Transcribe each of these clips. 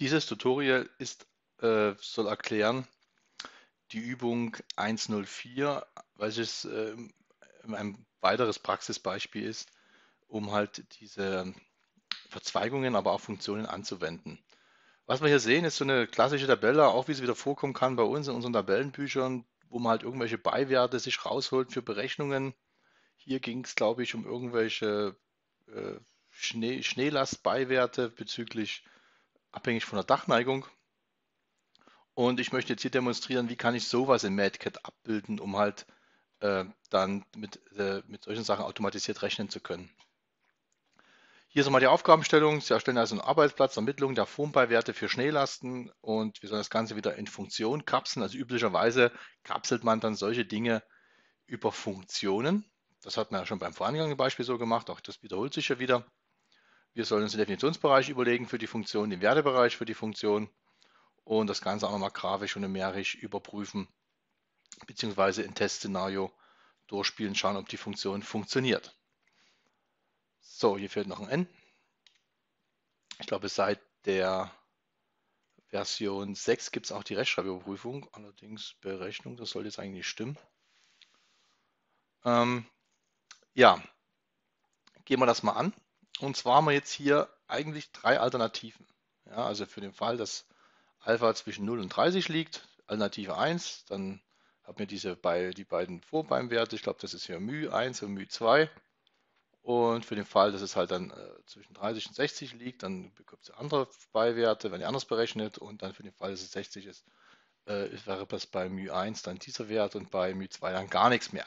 Dieses Tutorial ist, äh, soll erklären die Übung 104, welches äh, ein weiteres Praxisbeispiel ist, um halt diese Verzweigungen, aber auch Funktionen anzuwenden. Was wir hier sehen, ist so eine klassische Tabelle, auch wie sie wieder vorkommen kann bei uns in unseren Tabellenbüchern, wo man halt irgendwelche Beiwerte sich rausholt für Berechnungen. Hier ging es, glaube ich, um irgendwelche äh, Schnee, Schneelastbeiwerte bezüglich abhängig von der Dachneigung. Und ich möchte jetzt hier demonstrieren, wie kann ich sowas in MadCat abbilden, um halt äh, dann mit, äh, mit solchen Sachen automatisiert rechnen zu können. Hier ist nochmal die Aufgabenstellung. Sie erstellen also einen Arbeitsplatz, Ermittlung der Formbeiwerte für Schneelasten und wir sollen das Ganze wieder in Funktion kapseln. Also üblicherweise kapselt man dann solche Dinge über Funktionen. Das hat man ja schon beim vorangegangenen Beispiel so gemacht, auch das wiederholt sich ja wieder. Wir sollen uns den Definitionsbereich überlegen für die Funktion, den Wertebereich für die Funktion und das Ganze auch nochmal grafisch und numerisch überprüfen, beziehungsweise in Testszenario durchspielen, schauen, ob die Funktion funktioniert. So, hier fehlt noch ein N. Ich glaube, seit der Version 6 gibt es auch die Rechtschreibüberprüfung, allerdings Berechnung, das sollte jetzt eigentlich stimmen. Ähm, ja, gehen wir das mal an. Und zwar haben wir jetzt hier eigentlich drei Alternativen. Ja, also für den Fall, dass Alpha zwischen 0 und 30 liegt, Alternative 1, dann haben wir diese bei, die beiden Vorbeimwerte, ich glaube, das ist hier μ1 und μ2. Und für den Fall, dass es halt dann äh, zwischen 30 und 60 liegt, dann bekommt ihr andere Beiwerte, wenn ihr anders berechnet. Und dann für den Fall, dass es 60 ist, äh, wäre das bei μ1 dann dieser Wert und bei μ2 dann gar nichts mehr.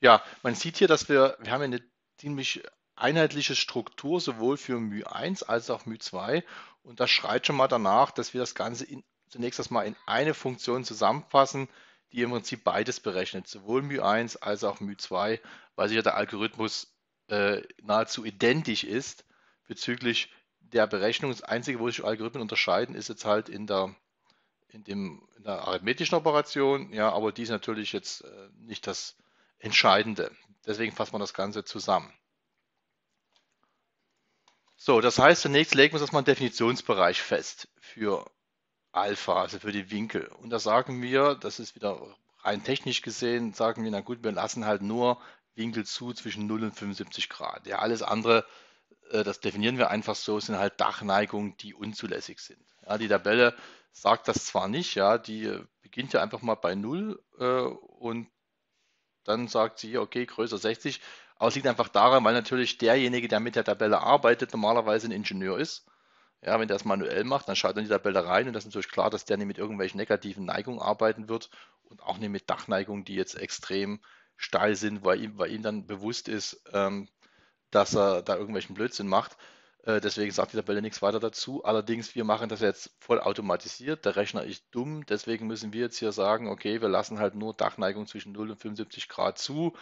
Ja, man sieht hier, dass wir, wir haben eine ziemlich einheitliche Struktur sowohl für μ1 als auch μ2 und das schreit schon mal danach, dass wir das Ganze in, zunächst erstmal in eine Funktion zusammenfassen, die im Prinzip beides berechnet, sowohl μ1 als auch μ2, weil sich ja der Algorithmus äh, nahezu identisch ist bezüglich der Berechnung. Das Einzige, wo sich Algorithmen unterscheiden, ist jetzt halt in der, in dem, in der arithmetischen Operation, ja, aber die ist natürlich jetzt äh, nicht das Entscheidende. Deswegen fasst man das Ganze zusammen. So, das heißt, zunächst legen wir uns erstmal einen Definitionsbereich fest für Alpha, also für die Winkel. Und da sagen wir, das ist wieder rein technisch gesehen, sagen wir, na gut, wir lassen halt nur Winkel zu zwischen 0 und 75 Grad. Ja, alles andere, äh, das definieren wir einfach so, sind halt Dachneigungen, die unzulässig sind. Ja, die Tabelle sagt das zwar nicht, ja, die äh, beginnt ja einfach mal bei 0 äh, und dann sagt sie, okay, größer 60 aber es liegt einfach daran, weil natürlich derjenige, der mit der Tabelle arbeitet, normalerweise ein Ingenieur ist. Ja, wenn der es manuell macht, dann schaut er in die Tabelle rein und das ist natürlich klar, dass der nicht mit irgendwelchen negativen Neigungen arbeiten wird und auch nicht mit Dachneigungen, die jetzt extrem steil sind, weil ihm, weil ihm dann bewusst ist, ähm, dass er da irgendwelchen Blödsinn macht. Äh, deswegen sagt die Tabelle nichts weiter dazu. Allerdings, wir machen das jetzt voll automatisiert. Der Rechner ist dumm. Deswegen müssen wir jetzt hier sagen, okay, wir lassen halt nur Dachneigung zwischen 0 und 75 Grad zu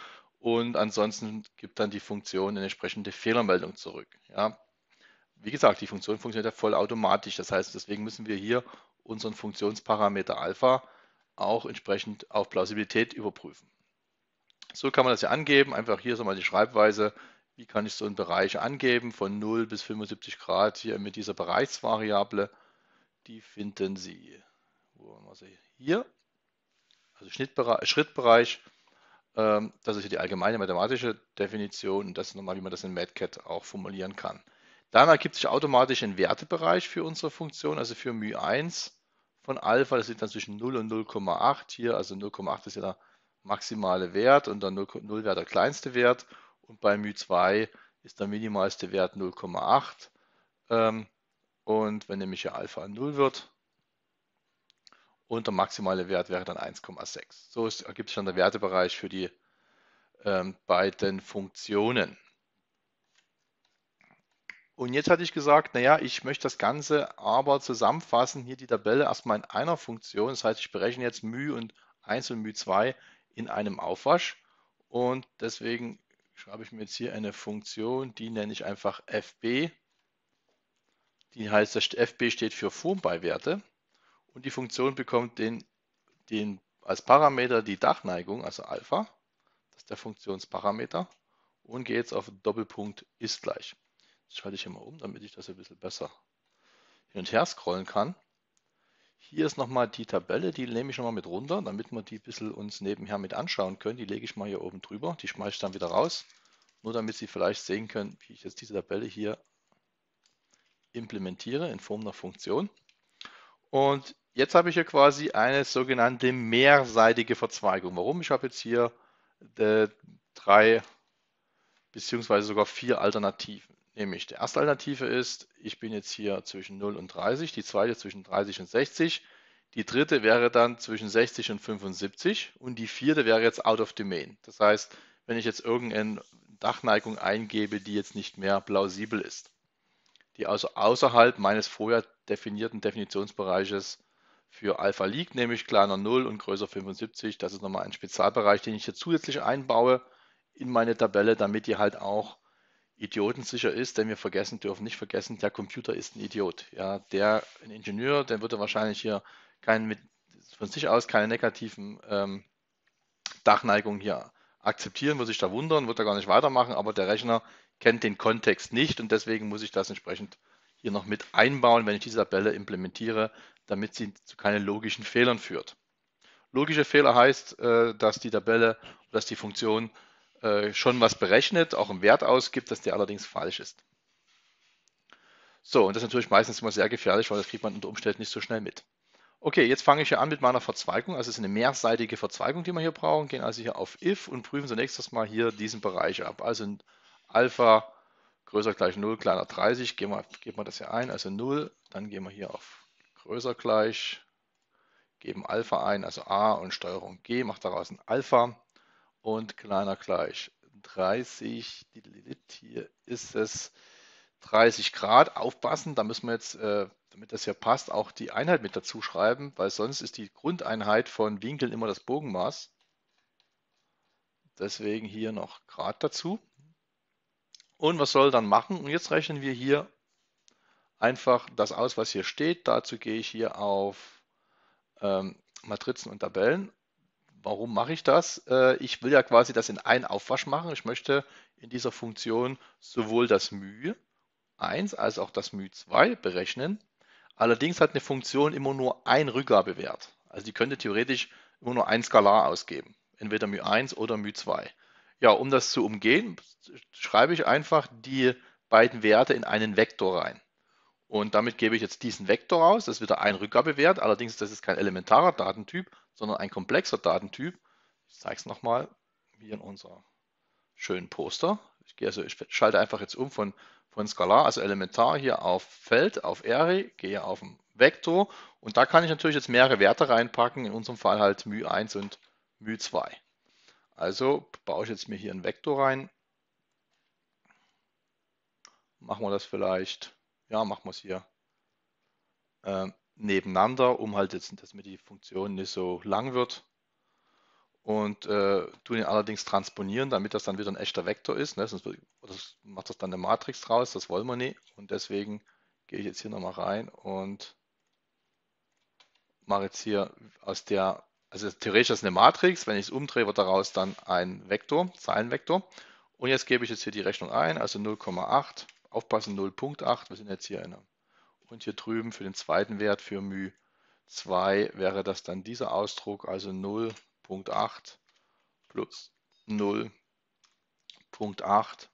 und ansonsten gibt dann die Funktion eine entsprechende Fehlermeldung zurück. Ja. Wie gesagt, die Funktion funktioniert ja vollautomatisch. Das heißt, deswegen müssen wir hier unseren Funktionsparameter Alpha auch entsprechend auf Plausibilität überprüfen. So kann man das ja angeben. Einfach hier ist mal die Schreibweise. Wie kann ich so einen Bereich angeben von 0 bis 75 Grad hier mit dieser Bereichsvariable? Die finden Sie, wo haben wir sie? hier, also Schrittbereich ähm, das ist ja die allgemeine mathematische Definition und das ist nochmal, wie man das in MATCAD auch formulieren kann. Dann ergibt sich automatisch ein Wertebereich für unsere Funktion, also für μ1 von Alpha, das liegt dann zwischen 0 und 0,8 hier, also 0,8 ist ja der maximale Wert und dann 0, 0 wäre der kleinste Wert und bei μ2 ist der minimalste Wert 0,8 ähm, und wenn nämlich hier Alpha 0 wird, und der maximale Wert wäre dann 1,6. So ergibt sich dann der Wertebereich für die ähm, beiden Funktionen. Und jetzt hatte ich gesagt, naja, ich möchte das Ganze aber zusammenfassen, hier die Tabelle erstmal in einer Funktion. Das heißt, ich berechne jetzt μ und 1 und μ2 in einem Aufwasch. Und deswegen schreibe ich mir jetzt hier eine Funktion, die nenne ich einfach fb. Die heißt, fb steht für Formbeiwerte. Und die Funktion bekommt den, den als Parameter die Dachneigung, also Alpha, das ist der Funktionsparameter, und geht jetzt auf Doppelpunkt ist gleich. Das schalte ich hier mal um, damit ich das ein bisschen besser hin und her scrollen kann. Hier ist nochmal die Tabelle, die nehme ich nochmal mit runter, damit wir die ein bisschen uns nebenher mit anschauen können. Die lege ich mal hier oben drüber, die schmeiße ich dann wieder raus, nur damit Sie vielleicht sehen können, wie ich jetzt diese Tabelle hier implementiere in Form einer Funktion. Und jetzt habe ich hier quasi eine sogenannte mehrseitige Verzweigung. Warum? Ich habe jetzt hier äh, drei beziehungsweise sogar vier Alternativen. Nämlich die erste Alternative ist, ich bin jetzt hier zwischen 0 und 30, die zweite zwischen 30 und 60, die dritte wäre dann zwischen 60 und 75 und die vierte wäre jetzt out of domain. Das heißt, wenn ich jetzt irgendeine Dachneigung eingebe, die jetzt nicht mehr plausibel ist, die also außerhalb meines vorher definierten Definitionsbereiches für Alpha League, nämlich kleiner 0 und größer 75. Das ist nochmal ein Spezialbereich, den ich hier zusätzlich einbaue in meine Tabelle, damit die halt auch idiotensicher ist, denn wir vergessen dürfen nicht vergessen, der Computer ist ein Idiot. Ja, der ein Ingenieur, der würde wahrscheinlich hier keinen mit, von sich aus keine negativen ähm, Dachneigungen hier akzeptieren, würde sich da wundern, würde da gar nicht weitermachen, aber der Rechner kennt den Kontext nicht und deswegen muss ich das entsprechend hier noch mit einbauen, wenn ich diese Tabelle implementiere, damit sie zu keinen logischen Fehlern führt. Logischer Fehler heißt, äh, dass die Tabelle, dass die Funktion äh, schon was berechnet, auch einen Wert ausgibt, dass der allerdings falsch ist. So, und das ist natürlich meistens immer sehr gefährlich, weil das kriegt man unter Umständen nicht so schnell mit. Okay, jetzt fange ich hier an mit meiner Verzweigung. Also es ist eine mehrseitige Verzweigung, die wir hier brauchen. Gehen also hier auf if und prüfen zunächst mal hier diesen Bereich ab. Also in Alpha größer gleich 0, kleiner 30, geben wir, geben wir das hier ein, also 0. Dann gehen wir hier auf größer gleich, geben Alpha ein, also A und Steuerung G macht daraus ein Alpha und kleiner gleich 30, hier ist es 30 Grad. Aufpassen, da müssen wir jetzt, äh, damit das hier passt, auch die Einheit mit dazu schreiben, weil sonst ist die Grundeinheit von Winkeln immer das Bogenmaß. Deswegen hier noch Grad dazu. Und was soll dann machen? Und jetzt rechnen wir hier einfach das aus, was hier steht. Dazu gehe ich hier auf ähm, Matrizen und Tabellen. Warum mache ich das? Äh, ich will ja quasi das in einen Aufwasch machen. Ich möchte in dieser Funktion sowohl das μ 1 als auch das μ 2 berechnen. Allerdings hat eine Funktion immer nur ein Rückgabewert. Also die könnte theoretisch immer nur ein Skalar ausgeben. Entweder μ 1 oder μ 2. Ja, um das zu umgehen, schreibe ich einfach die beiden Werte in einen Vektor rein. Und damit gebe ich jetzt diesen Vektor aus. Das ist wieder ein Rückgabewert. Allerdings, das ist kein elementarer Datentyp, sondern ein komplexer Datentyp. Ich zeige es nochmal hier in unserem schönen Poster. Ich, gehe also, ich schalte einfach jetzt um von, von Skalar, also elementar hier auf Feld, auf Array, gehe auf den Vektor und da kann ich natürlich jetzt mehrere Werte reinpacken, in unserem Fall halt μ1 und μ2. Also baue ich jetzt mir hier einen Vektor rein. Machen wir das vielleicht ja, machen wir es hier äh, nebeneinander, um halt jetzt, dass mir die Funktion nicht so lang wird. Und äh, tun ihn allerdings transponieren, damit das dann wieder ein echter Vektor ist. Ne? Sonst wird, das macht das dann eine Matrix draus, das wollen wir nicht. Und deswegen gehe ich jetzt hier nochmal rein und mache jetzt hier aus der, also theoretisch ist eine Matrix, wenn ich es umdrehe, wird daraus dann ein Vektor, Zeilenvektor. Und jetzt gebe ich jetzt hier die Rechnung ein, also 0,8 aufpassen 0.8, wir sind jetzt hier in einem. Und hier drüben für den zweiten Wert für μ2 wäre das dann dieser Ausdruck, also 0.8 plus 0.8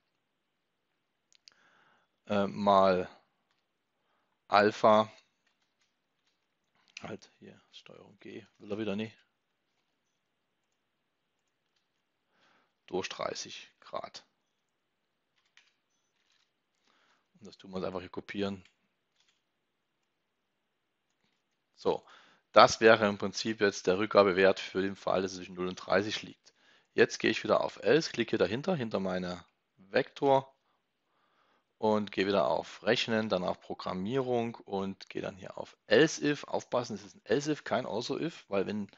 äh, mal Alpha. Halt hier, Steuerung G, will er wieder nicht. Durch 30 Grad. Und das tun wir uns einfach hier kopieren. So, das wäre im Prinzip jetzt der Rückgabewert für den Fall, dass es zwischen 0 und 30 liegt. Jetzt gehe ich wieder auf Else, klicke dahinter, hinter meine Vektor und gehe wieder auf Rechnen, dann auf Programmierung und gehe dann hier auf Else-If. Aufpassen, es ist ein Else-If, kein Also-If, weil wenn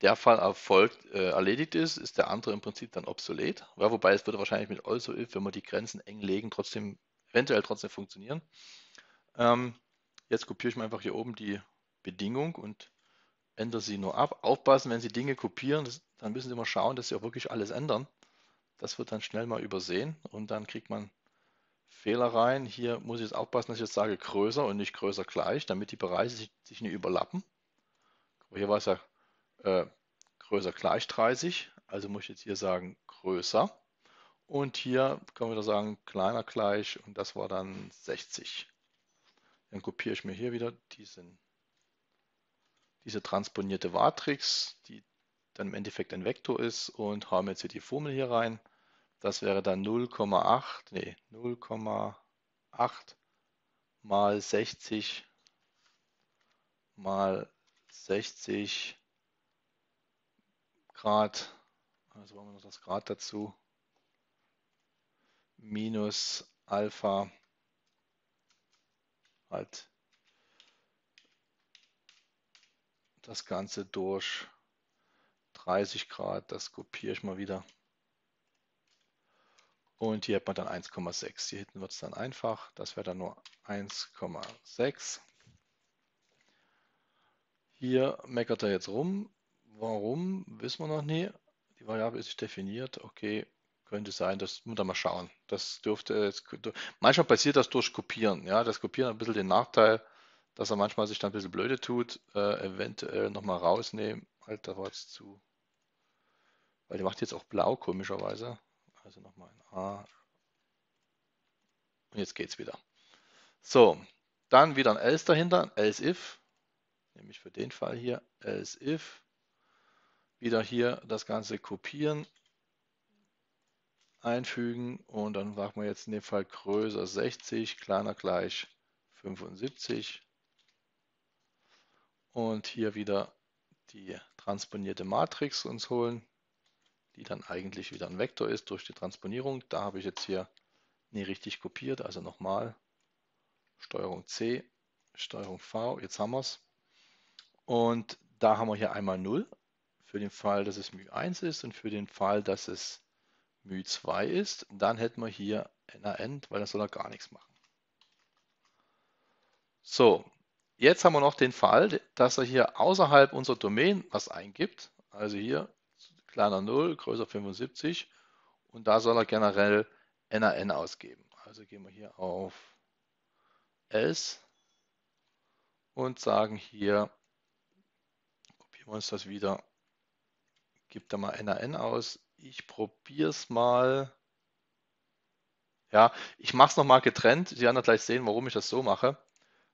der Fall erfolgt, äh, erledigt ist, ist der andere im Prinzip dann obsolet. Ja, wobei es würde wahrscheinlich mit Also-If, wenn wir die Grenzen eng legen, trotzdem eventuell trotzdem funktionieren. Ähm, jetzt kopiere ich mir einfach hier oben die Bedingung und ändere sie nur ab. Aufpassen, wenn Sie Dinge kopieren, das, dann müssen Sie immer schauen, dass Sie auch wirklich alles ändern. Das wird dann schnell mal übersehen und dann kriegt man Fehler rein. Hier muss ich jetzt aufpassen, dass ich jetzt sage größer und nicht größer gleich, damit die Bereiche sich, sich nicht überlappen. Hier war es ja äh, größer gleich 30, also muss ich jetzt hier sagen größer. Und hier können wir da sagen, kleiner gleich und das war dann 60. Dann kopiere ich mir hier wieder diesen, diese transponierte Matrix, die dann im Endeffekt ein Vektor ist und haben jetzt hier die Formel hier rein. Das wäre dann 0,8, nee, 0,8 mal 60 mal 60 Grad, also machen wir noch das Grad dazu, minus Alpha halt das Ganze durch 30 Grad, das kopiere ich mal wieder. Und hier hat man dann 1,6. Hier hinten wird es dann einfach. Das wäre dann nur 1,6. Hier meckert er jetzt rum. Warum, wissen wir noch nie. Die Variable ist definiert. Okay, könnte sein, das muss man mal schauen. Das dürfte, das, manchmal passiert das durch Kopieren, ja, das Kopieren hat ein bisschen den Nachteil, dass er manchmal sich dann ein bisschen blöde tut, äh, eventuell nochmal rausnehmen, halt, da war jetzt zu, weil die macht jetzt auch blau, komischerweise, also nochmal ein A und jetzt geht's wieder. So, dann wieder ein else dahinter, ein else if, nämlich für den Fall hier, else if, wieder hier das Ganze kopieren, einfügen und dann sagt wir jetzt in dem Fall größer 60, kleiner gleich 75 und hier wieder die transponierte Matrix uns holen, die dann eigentlich wieder ein Vektor ist durch die Transponierung. Da habe ich jetzt hier nie richtig kopiert, also nochmal Steuerung C, Steuerung V, jetzt haben wir es. Und da haben wir hier einmal 0 für den Fall, dass es μ1 ist und für den Fall, dass es μ2 ist, dann hätten wir hier na weil das soll er gar nichts machen. So, jetzt haben wir noch den Fall, dass er hier außerhalb unserer Domain was eingibt. Also hier kleiner 0, größer 75 und da soll er generell NAN ausgeben. Also gehen wir hier auf S und sagen hier, kopieren wir uns das wieder, gibt da mal NAN aus, ich probiere es mal. Ja, ich mache es nochmal getrennt. Sie werden gleich sehen, warum ich das so mache,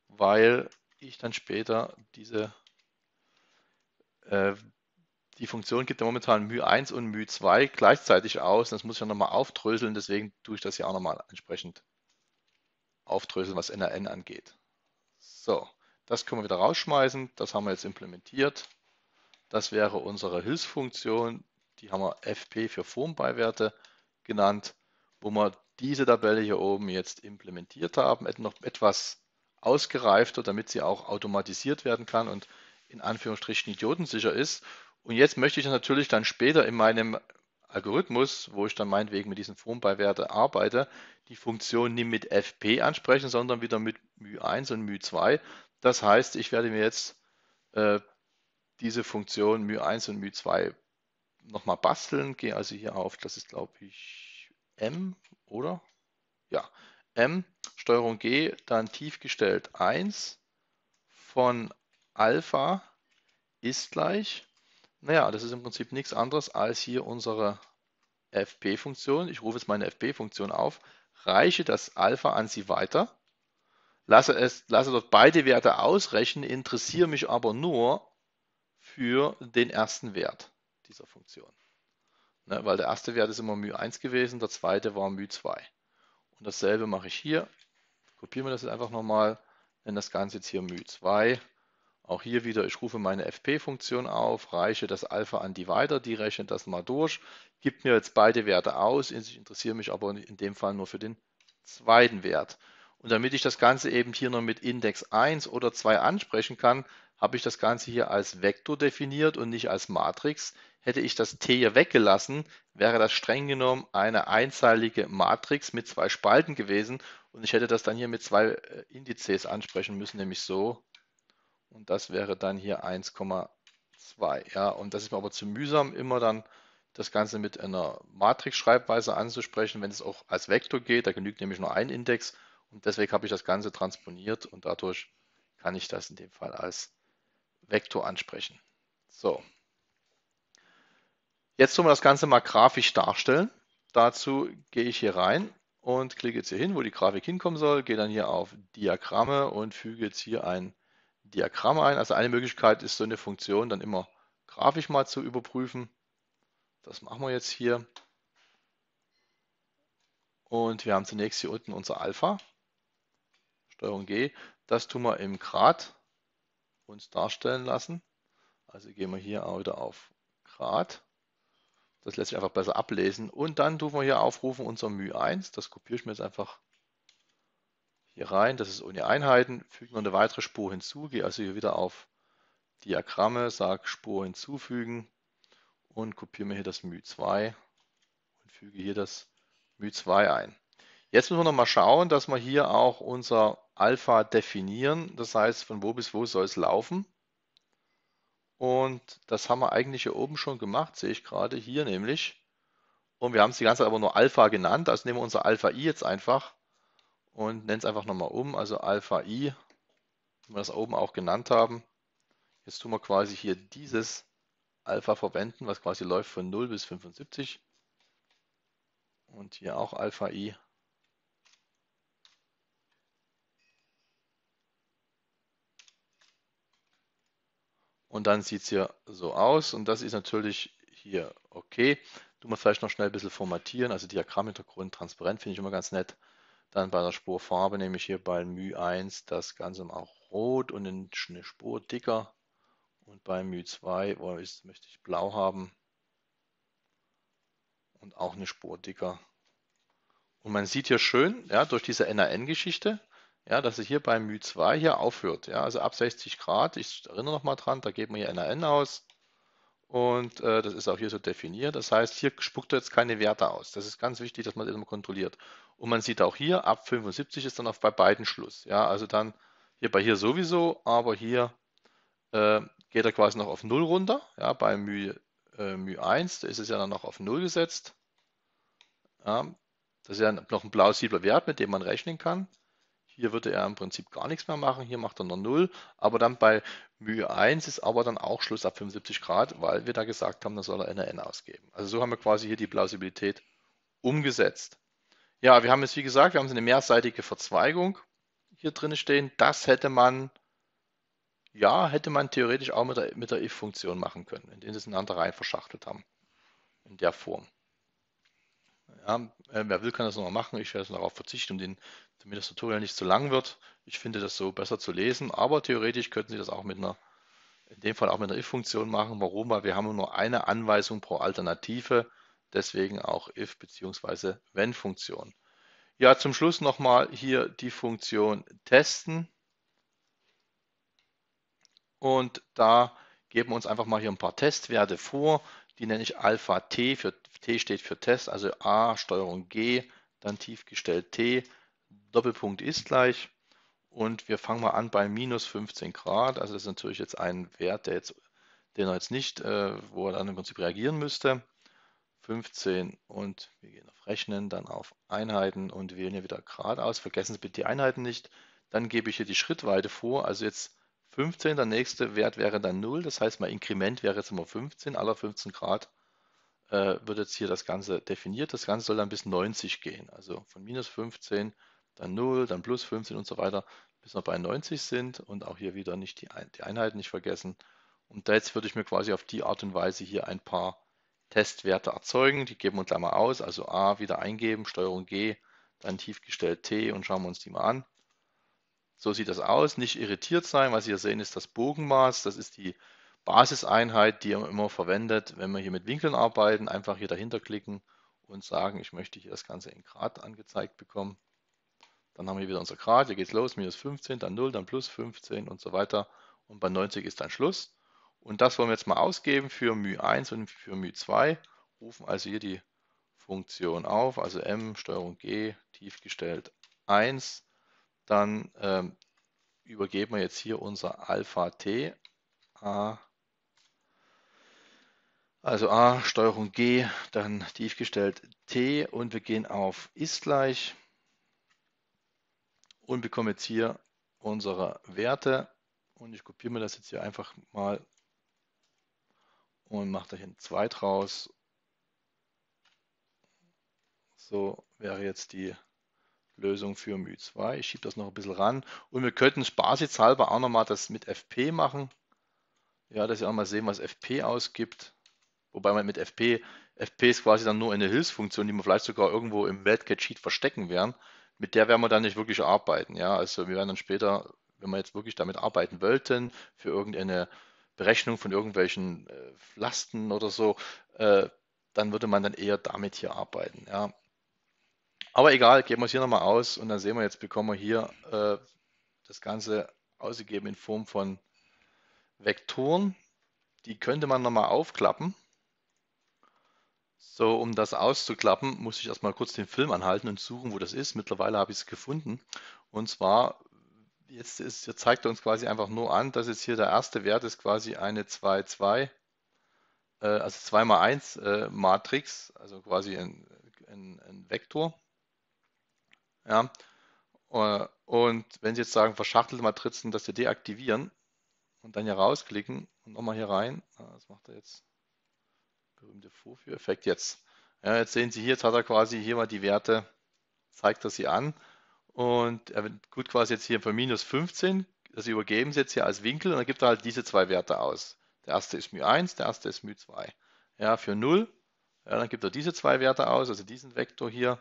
weil ich dann später diese, äh, die Funktion gibt ja momentan μ1 und μ2 gleichzeitig aus. Das muss ich ja nochmal aufdröseln, deswegen tue ich das hier auch nochmal entsprechend aufdröseln, was NRN angeht. So, das können wir wieder rausschmeißen. Das haben wir jetzt implementiert. Das wäre unsere Hilfsfunktion, die haben wir FP für Formbeiwerte genannt, wo wir diese Tabelle hier oben jetzt implementiert haben, noch etwas ausgereifter, damit sie auch automatisiert werden kann und in Anführungsstrichen idiotensicher ist. Und jetzt möchte ich natürlich dann später in meinem Algorithmus, wo ich dann meinetwegen mit diesen Formbeiwerte arbeite, die Funktion nicht mit fp ansprechen, sondern wieder mit μ1 und μ2. Das heißt, ich werde mir jetzt äh, diese Funktion μ1 und μ2 nochmal basteln, gehe also hier auf, das ist glaube ich M, oder? Ja, M, Steuerung G, dann tiefgestellt 1 von Alpha ist gleich, naja, das ist im Prinzip nichts anderes als hier unsere fp-Funktion. Ich rufe jetzt meine fp-Funktion auf, reiche das Alpha an sie weiter, lasse, es, lasse dort beide Werte ausrechnen, interessiere mich aber nur für den ersten Wert dieser Funktion. Ne, weil der erste Wert ist immer μ1 gewesen, der zweite war μ2. Und dasselbe mache ich hier. Kopieren wir das jetzt einfach nochmal, nenne das Ganze jetzt hier μ2. Auch hier wieder, ich rufe meine fp-Funktion auf, reiche das Alpha an die weiter, die rechnet das mal durch, gibt mir jetzt beide Werte aus, ich interessiere mich aber in dem Fall nur für den zweiten Wert. Und damit ich das Ganze eben hier noch mit Index 1 oder 2 ansprechen kann, habe ich das Ganze hier als Vektor definiert und nicht als Matrix. Hätte ich das T hier weggelassen, wäre das streng genommen eine einzeilige Matrix mit zwei Spalten gewesen und ich hätte das dann hier mit zwei äh, Indizes ansprechen müssen, nämlich so. Und das wäre dann hier 1,2. Ja, und das ist mir aber zu mühsam, immer dann das Ganze mit einer Matrix-Schreibweise anzusprechen, wenn es auch als Vektor geht. Da genügt nämlich nur ein Index und deswegen habe ich das Ganze transponiert und dadurch kann ich das in dem Fall als Vektor ansprechen. So. Jetzt tun wir das Ganze mal grafisch darstellen. Dazu gehe ich hier rein und klicke jetzt hier hin, wo die Grafik hinkommen soll, gehe dann hier auf Diagramme und füge jetzt hier ein Diagramm ein. Also eine Möglichkeit ist, so eine Funktion dann immer grafisch mal zu überprüfen. Das machen wir jetzt hier. Und wir haben zunächst hier unten unser Alpha. Steuerung G. Das tun wir im Grad uns darstellen lassen. Also gehen wir hier auch wieder auf Grad. Das lässt sich einfach besser ablesen. Und dann tun wir hier aufrufen unser μ1. Das kopiere ich mir jetzt einfach hier rein. Das ist ohne Einheiten. Fügen wir eine weitere Spur hinzu. Gehe also hier wieder auf Diagramme, sage Spur hinzufügen und kopiere mir hier das μ2 und füge hier das μ2 ein. Jetzt müssen wir nochmal schauen, dass wir hier auch unser Alpha definieren. Das heißt, von wo bis wo soll es laufen. Und das haben wir eigentlich hier oben schon gemacht, sehe ich gerade hier nämlich. Und wir haben es die ganze Zeit aber nur Alpha genannt. Also nehmen wir unser Alpha i jetzt einfach und nennen es einfach nochmal um. Also Alpha i, wie wir das oben auch genannt haben. Jetzt tun wir quasi hier dieses Alpha verwenden, was quasi läuft von 0 bis 75. Und hier auch Alpha i. Und dann sieht es hier so aus und das ist natürlich hier okay. Du musst vielleicht noch schnell ein bisschen formatieren, also Diagrammhintergrund transparent finde ich immer ganz nett. Dann bei der Spurfarbe nehme ich hier bei μ1 das Ganze auch rot und eine Spur dicker. Und bei μ2 oh, ist, möchte ich blau haben und auch eine Spur dicker. Und man sieht hier schön, ja, durch diese NAN-Geschichte, ja, dass er hier bei μ2 hier aufhört. Ja, also ab 60 Grad, ich erinnere nochmal dran, da geben wir hier NAN aus. Und äh, das ist auch hier so definiert. Das heißt, hier spuckt er jetzt keine Werte aus. Das ist ganz wichtig, dass man das immer kontrolliert. Und man sieht auch hier, ab 75 ist dann auch bei beiden Schluss. Ja, also dann hier bei hier sowieso, aber hier äh, geht er quasi noch auf 0 runter. Ja, bei μ, äh, 1 da ist es ja dann noch auf 0 gesetzt. Ja, das ist ja noch ein plausibler Wert, mit dem man rechnen kann. Hier würde er im Prinzip gar nichts mehr machen, hier macht er nur 0, aber dann bei μ 1 ist aber dann auch Schluss ab 75 Grad, weil wir da gesagt haben, da soll er NRN ausgeben. Also so haben wir quasi hier die Plausibilität umgesetzt. Ja, wir haben jetzt, wie gesagt, wir haben eine mehrseitige Verzweigung hier drin stehen. Das hätte man, ja, hätte man theoretisch auch mit der, mit der if-Funktion machen können, indem sie es in andere Reihen verschachtelt haben. In der Form. Ja, äh, wer will, kann das nochmal machen. Ich werde es darauf verzichten, um den, damit das Tutorial nicht zu lang wird. Ich finde das so besser zu lesen, aber theoretisch könnten Sie das auch mit einer, in dem Fall auch mit einer if-Funktion machen. Warum? Weil wir haben nur eine Anweisung pro Alternative, deswegen auch if- bzw. wenn-Funktion. Ja, zum Schluss nochmal hier die Funktion testen. Und da geben wir uns einfach mal hier ein paar Testwerte vor. Die nenne ich Alpha T, für T steht für Test, also A, Steuerung G, dann tiefgestellt T, Doppelpunkt ist gleich. Und wir fangen mal an bei minus 15 Grad. Also das ist natürlich jetzt ein Wert, der jetzt, den er jetzt nicht, äh, wo er dann im Prinzip reagieren müsste. 15 und wir gehen auf Rechnen, dann auf Einheiten und wählen hier wieder Grad aus. Vergessen Sie bitte die Einheiten nicht. Dann gebe ich hier die Schrittweite vor. Also jetzt 15, der nächste Wert wäre dann 0, das heißt mein Inkrement wäre jetzt immer 15, aller 15 Grad äh, wird jetzt hier das Ganze definiert. Das Ganze soll dann bis 90 gehen, also von minus 15, dann 0, dann plus 15 und so weiter, bis wir bei 90 sind und auch hier wieder nicht die, die Einheiten nicht vergessen. Und jetzt würde ich mir quasi auf die Art und Weise hier ein paar Testwerte erzeugen. Die geben wir uns einmal aus, also A wieder eingeben, Steuerung G, dann tiefgestellt T und schauen wir uns die mal an. So sieht das aus. Nicht irritiert sein. Was Sie hier sehen, ist das Bogenmaß. Das ist die Basiseinheit, die man immer verwendet, wenn wir hier mit Winkeln arbeiten. Einfach hier dahinter klicken und sagen, ich möchte hier das Ganze in Grad angezeigt bekommen. Dann haben wir wieder unser Grad. Hier geht es los. Minus 15, dann 0, dann plus 15 und so weiter. Und bei 90 ist dann Schluss. Und das wollen wir jetzt mal ausgeben für μ1 und für μ2. Rufen also hier die Funktion auf, also m, Steuerung G, tiefgestellt 1 dann ähm, übergeben wir jetzt hier unser Alpha T, A, also A, Steuerung G, dann tiefgestellt T und wir gehen auf ist gleich und bekommen jetzt hier unsere Werte und ich kopiere mir das jetzt hier einfach mal und mache da hier 2 draus. So wäre jetzt die Lösung für μ2. Ich schiebe das noch ein bisschen ran. Und wir könnten spaßitzhalber auch nochmal das mit fp machen. Ja, dass wir auch mal sehen, was fp ausgibt. Wobei man mit fp, fp ist quasi dann nur eine Hilfsfunktion, die wir vielleicht sogar irgendwo im WeltCat-Sheet verstecken werden. Mit der werden wir dann nicht wirklich arbeiten. Ja, also wir werden dann später, wenn wir jetzt wirklich damit arbeiten wollten, für irgendeine Berechnung von irgendwelchen äh, Lasten oder so, äh, dann würde man dann eher damit hier arbeiten. Ja, aber egal, geben wir es hier nochmal aus und dann sehen wir, jetzt bekommen wir hier äh, das Ganze ausgegeben in Form von Vektoren. Die könnte man nochmal aufklappen. So, um das auszuklappen, muss ich erstmal kurz den Film anhalten und suchen, wo das ist. Mittlerweile habe ich es gefunden. Und zwar, jetzt, ist, jetzt zeigt er uns quasi einfach nur an, dass jetzt hier der erste Wert ist quasi eine 2, 2, äh, also 2 mal 1 äh, Matrix, also quasi ein, ein, ein Vektor. Ja? Äh, und wenn Sie jetzt sagen, verschachtelte Matrizen, dass Sie deaktivieren und dann hier rausklicken und nochmal hier rein, das ah, macht er jetzt, berühmte Vorführeffekt jetzt. Ja, jetzt sehen Sie hier, jetzt hat er quasi hier mal die Werte, zeigt er sie an und er wird gut quasi jetzt hier für minus 15, das also übergeben Sie jetzt hier als Winkel und dann gibt er halt diese zwei Werte aus. Der erste ist μ1, der erste ist μ2. Ja, für 0, ja, dann gibt er diese zwei Werte aus, also diesen Vektor hier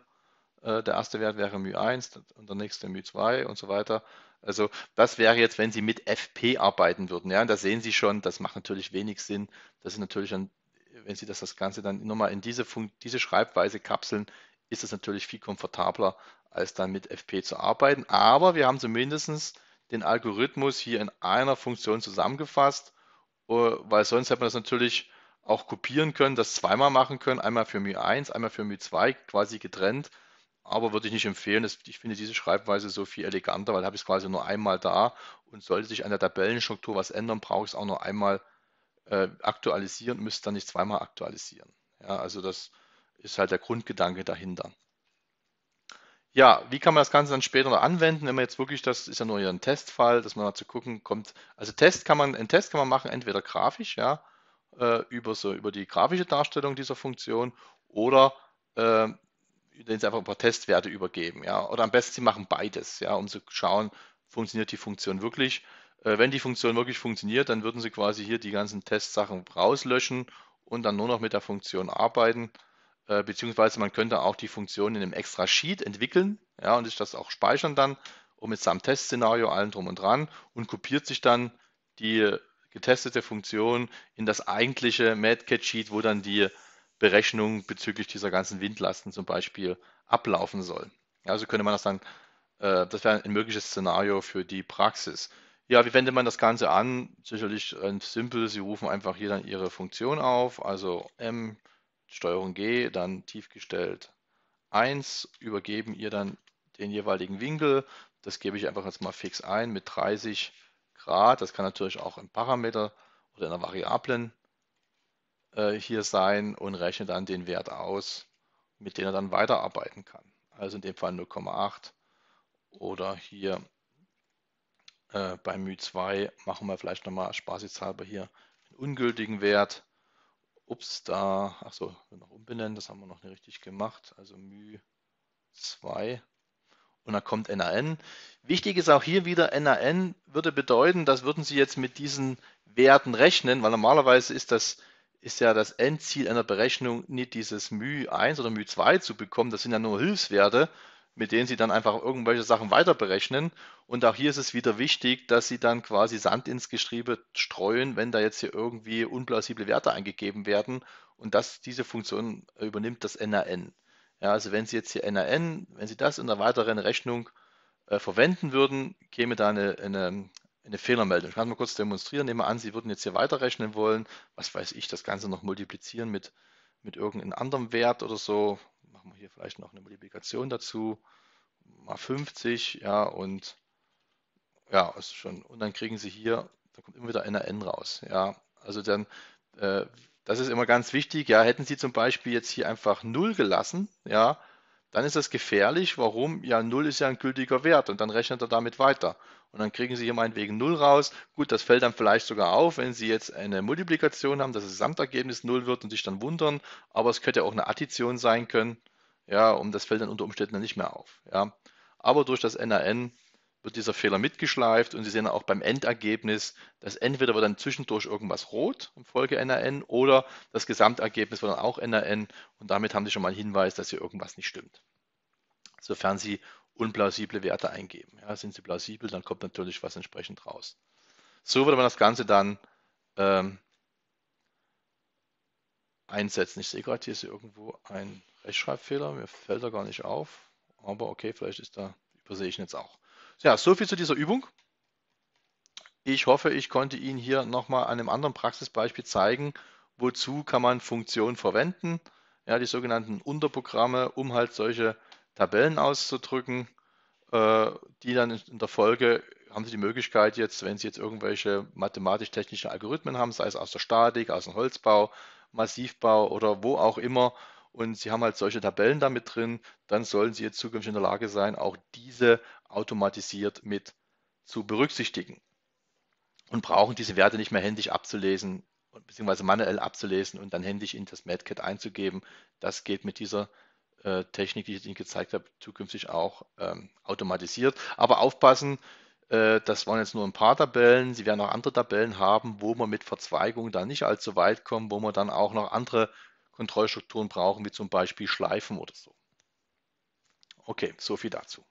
äh, der erste Wert wäre μ1 und der nächste μ2 und so weiter. Also das wäre jetzt, wenn Sie mit FP arbeiten würden. Ja, da sehen Sie schon, das macht natürlich wenig Sinn. Das ist natürlich dann, wenn Sie das, das Ganze dann nochmal in diese, Fun diese Schreibweise kapseln, ist es natürlich viel komfortabler, als dann mit FP zu arbeiten. Aber wir haben zumindest den Algorithmus hier in einer Funktion zusammengefasst, äh, weil sonst hätte man das natürlich auch kopieren können, das zweimal machen können, einmal für μ1, einmal für μ2 quasi getrennt aber würde ich nicht empfehlen. Ich finde diese Schreibweise so viel eleganter, weil habe ich es quasi nur einmal da und sollte sich an der Tabellenstruktur was ändern, brauche ich es auch nur einmal äh, aktualisieren, müsste dann nicht zweimal aktualisieren. Ja, also das ist halt der Grundgedanke dahinter. Ja, wie kann man das Ganze dann später noch anwenden, wenn man jetzt wirklich, das ist ja nur hier ein Testfall, dass man dazu gucken kommt. Also Test kann man, einen Test kann man machen, entweder grafisch, ja, äh, über so über die grafische Darstellung dieser Funktion oder äh, denen sie einfach ein paar Testwerte übergeben, ja. Oder am besten sie machen beides, ja, um zu schauen, funktioniert die Funktion wirklich. Äh, wenn die Funktion wirklich funktioniert, dann würden sie quasi hier die ganzen Testsachen rauslöschen und dann nur noch mit der Funktion arbeiten. Äh, beziehungsweise man könnte auch die Funktion in einem extra Sheet entwickeln, ja, und sich das auch speichern dann und mit seinem Testszenario allem drum und dran und kopiert sich dann die getestete Funktion in das eigentliche MadCat-Sheet, wo dann die Berechnung bezüglich dieser ganzen Windlasten zum Beispiel ablaufen soll. Also könnte man das dann, äh, das wäre ein mögliches Szenario für die Praxis. Ja, wie wendet man das Ganze an? Sicherlich ein simpel, Sie rufen einfach hier dann Ihre Funktion auf, also M, Steuerung G, dann tiefgestellt 1, übergeben ihr dann den jeweiligen Winkel. Das gebe ich einfach jetzt mal fix ein mit 30 Grad. Das kann natürlich auch im Parameter oder in einer Variablen äh, hier sein und rechne dann den Wert aus, mit dem er dann weiterarbeiten kann. Also in dem Fall 0,8 oder hier äh, bei μ2 machen wir vielleicht nochmal spaßeshalber hier einen ungültigen Wert. Ups, da, achso, noch umbenennen, das haben wir noch nicht richtig gemacht. Also μ2 und dann kommt NAN. Wichtig ist auch hier wieder, NAN würde bedeuten, das würden Sie jetzt mit diesen Werten rechnen, weil normalerweise ist das ist ja das Endziel einer Berechnung nicht dieses μ1 oder μ2 zu bekommen, das sind ja nur Hilfswerte, mit denen Sie dann einfach irgendwelche Sachen weiter berechnen. Und auch hier ist es wieder wichtig, dass Sie dann quasi Sand ins Getriebe streuen, wenn da jetzt hier irgendwie unplausible Werte eingegeben werden. Und das, diese Funktion übernimmt das NAN. Ja, also wenn Sie jetzt hier NAN, wenn Sie das in der weiteren Rechnung äh, verwenden würden, käme da eine, eine, eine Fehlermeldung. Ich kann es mal kurz demonstrieren. Nehmen wir an, Sie würden jetzt hier weiterrechnen wollen. Was weiß ich, das Ganze noch multiplizieren mit, mit irgendeinem anderen Wert oder so. Machen wir hier vielleicht noch eine Multiplikation dazu. Mal 50, ja, und ja, ist schon. Und dann kriegen Sie hier, da kommt immer wieder eine N raus. Ja, also dann, äh, das ist immer ganz wichtig. Ja, hätten Sie zum Beispiel jetzt hier einfach 0 gelassen, ja, dann ist das gefährlich. Warum? Ja, 0 ist ja ein gültiger Wert und dann rechnet er damit weiter und dann kriegen Sie hier meinetwegen 0 raus. Gut, das fällt dann vielleicht sogar auf, wenn Sie jetzt eine Multiplikation haben, dass das Gesamtergebnis 0 wird und sich dann wundern, aber es könnte ja auch eine Addition sein können, ja, und das fällt dann unter Umständen dann nicht mehr auf, ja. Aber durch das NAN wird dieser Fehler mitgeschleift und Sie sehen auch beim Endergebnis, dass entweder wird dann zwischendurch irgendwas rot im Folge NAN oder das Gesamtergebnis wird dann auch NAN und damit haben Sie schon mal einen Hinweis, dass hier irgendwas nicht stimmt. Sofern Sie unplausible Werte eingeben. Ja, sind sie plausibel, dann kommt natürlich was entsprechend raus. So würde man das Ganze dann ähm, einsetzen. Ich sehe gerade, hier ist irgendwo ein Rechtschreibfehler. Mir fällt er gar nicht auf. Aber okay, vielleicht ist da, übersehe ich ihn jetzt auch. Ja, soviel zu dieser Übung. Ich hoffe, ich konnte Ihnen hier nochmal an einem anderen Praxisbeispiel zeigen, wozu kann man Funktionen verwenden. Ja, die sogenannten Unterprogramme, um halt solche Tabellen auszudrücken, äh, die dann in der Folge haben Sie die Möglichkeit jetzt, wenn Sie jetzt irgendwelche mathematisch-technischen Algorithmen haben, sei es aus der Statik, aus dem Holzbau, Massivbau oder wo auch immer, und Sie haben halt solche Tabellen damit drin, dann sollen Sie jetzt zukünftig in der Lage sein, auch diese automatisiert mit zu berücksichtigen und brauchen diese Werte nicht mehr händisch abzulesen, beziehungsweise manuell abzulesen und dann händisch in das MedCAD einzugeben. Das geht mit dieser äh, Technik, die ich jetzt Ihnen gezeigt habe, zukünftig auch ähm, automatisiert. Aber aufpassen, äh, das waren jetzt nur ein paar Tabellen. Sie werden auch andere Tabellen haben, wo man mit Verzweigungen dann nicht allzu weit kommen, wo man dann auch noch andere Kontrollstrukturen brauchen, wie zum Beispiel Schleifen oder so. Okay, so viel dazu.